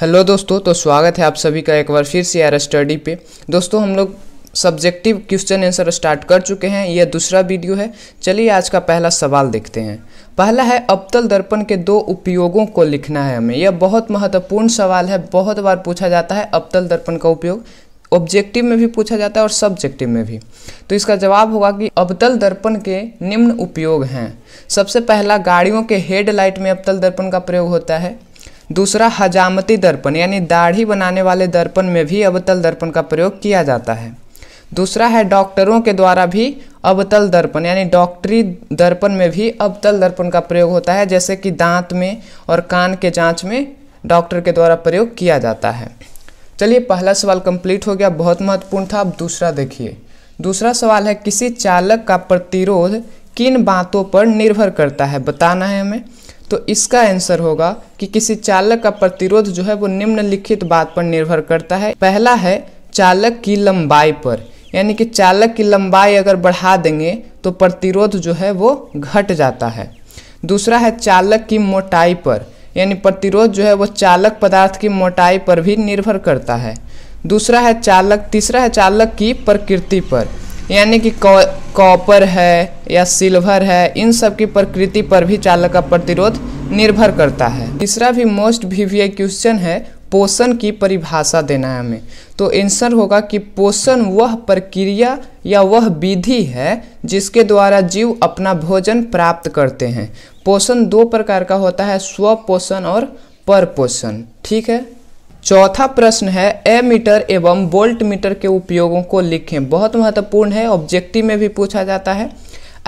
hello दोस्तों तो स्वागत है आप सभी का एक बार फिर से यार स्टडी पे दोस्तों हम लोग सब्जेक्टिव क्वेश्चन आंसर स्टार्ट कर चुके हैं यह दूसरा वीडियो है चलिए आज का पहला सवाल देखते हैं पहला है अबतल दर्पण के दो उपयोगों को लिखना है हमें यह बहुत महत्वपूर्ण सवाल है बहुत बार पूछा जाता है अबतल दर्पण का उपयोग ऑब्जेक्टिव में भी पूछा जाता है और सब्जेक्टिव में भी तो इसका जवाब होगा कि अबतल दर्पण के निम्न उपयोग हैं सबसे पहला गाड़ियों के हेडलाइट में अबतल दर्पण का प्रयोग होता है दूसरा हजामती दर्पण यानी दाढ़ी बनाने वाले दर्पण में भी अवतल दर्पण का प्रयोग किया जाता है दूसरा है डॉक्टरों के द्वारा भी अवतल दर्पण यानी डॉक्टरी दर्पण में भी अवतल दर्पण का प्रयोग होता है जैसे कि दांत में और कान के जांच में डॉक्टर के द्वारा प्रयोग किया जाता है चलिए पहला सवाल कंप्लीट हो गया बहुत महत्वपूर्ण था अब दूसरा देखिए दूसरा सवाल है किसी चालक का प्रतिरोध किन बातों पर निर्भर करता है बताना है हमें तो इसका आंसर होगा कि किसी चालक का प्रतिरोध जो है वो निम्नलिखित बात पर निर्भर करता है पहला है चालक की लंबाई पर यानी कि चालक की लंबाई अगर बढ़ा देंगे तो प्रतिरोध जो है वो घट जाता है दूसरा है चालक की मोटाई पर यानी प्रतिरोध जो है वो चालक पदार्थ की मोटाई पर भी निर्भर करता है दूसरा है चालक तीसरा है चालक की प्रकृति पर यानी कि कॉपर है या सिल्वर है इन सब की प्रकृति पर भी चालक का प्रतिरोध निर्भर करता है तीसरा भी मोस्ट वीवीआई क्वेश्चन है पोषण की परिभाषा देना है हमें तो आंसर होगा कि पोषण वह प्रक्रिया या वह विधि है जिसके द्वारा जीव अपना भोजन प्राप्त करते हैं पोषण दो प्रकार का होता है स्वपोषण और परपोषण ठीक है चौथा प्रश्न है ए मीटर एवं वोल्ट मीटर के उपयोगों को लिखें बहुत महत्वपूर्ण है ऑब्जेक्टिव में भी पूछा जाता है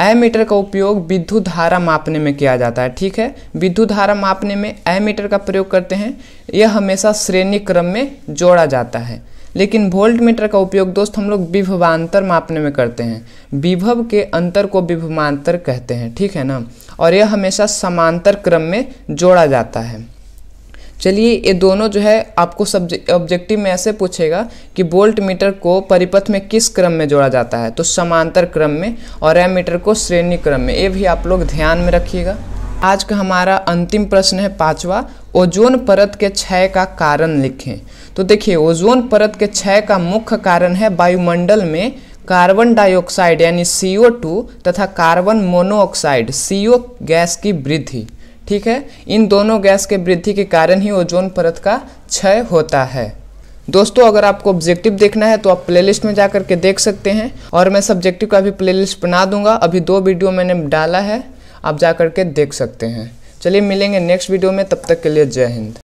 ए मीटर का उपयोग विद्युत धारा मापने में किया जाता है ठीक है विद्युत धारा मापने में ए मीटर का प्रयोग करते हैं यह हमेशा श्रेणी क्रम में जोड़ा जाता है लेकिन वोल्ट मीटर का उपयोग दोस्त हम लोग विभवान्तर मापने में करते हैं विभव के अंतर को विभवान्तर कहते हैं ठीक है ना और यह हमेशा समांतर क्रम में जोड़ा जाता है चलिए ये दोनों जो है आपको ऑब्जेक्टिव में ऐसे पूछेगा कि बोल्ट मीटर को परिपथ में किस क्रम में जोड़ा जाता है तो समांतर क्रम में और एम मीटर को श्रेणी क्रम में ये भी आप लोग ध्यान में रखिएगा आज का हमारा अंतिम प्रश्न है पांचवा ओजोन परत के क्षय का कारण लिखें तो देखिए ओजोन परत के क्षय का मुख्य कारण है वायुमंडल में कार्बन डाइऑक्साइड यानी CO2 तथा कार्बन मोनोऑक्साइड CO गैस की वृद्धि ठीक है इन दोनों गैस के वृद्धि के कारण ही ओजोन परत का क्षय होता है दोस्तों अगर आपको ऑब्जेक्टिव देखना है तो आप प्लेलिस्ट में जा करके देख सकते हैं और मैं सब्जेक्टिव का भी प्लेलिस्ट बना दूंगा अभी दो वीडियो मैंने डाला है आप जा करके देख सकते हैं चलिए मिलेंगे नेक्स्ट वीडियो में तब तक के लिए जय हिंद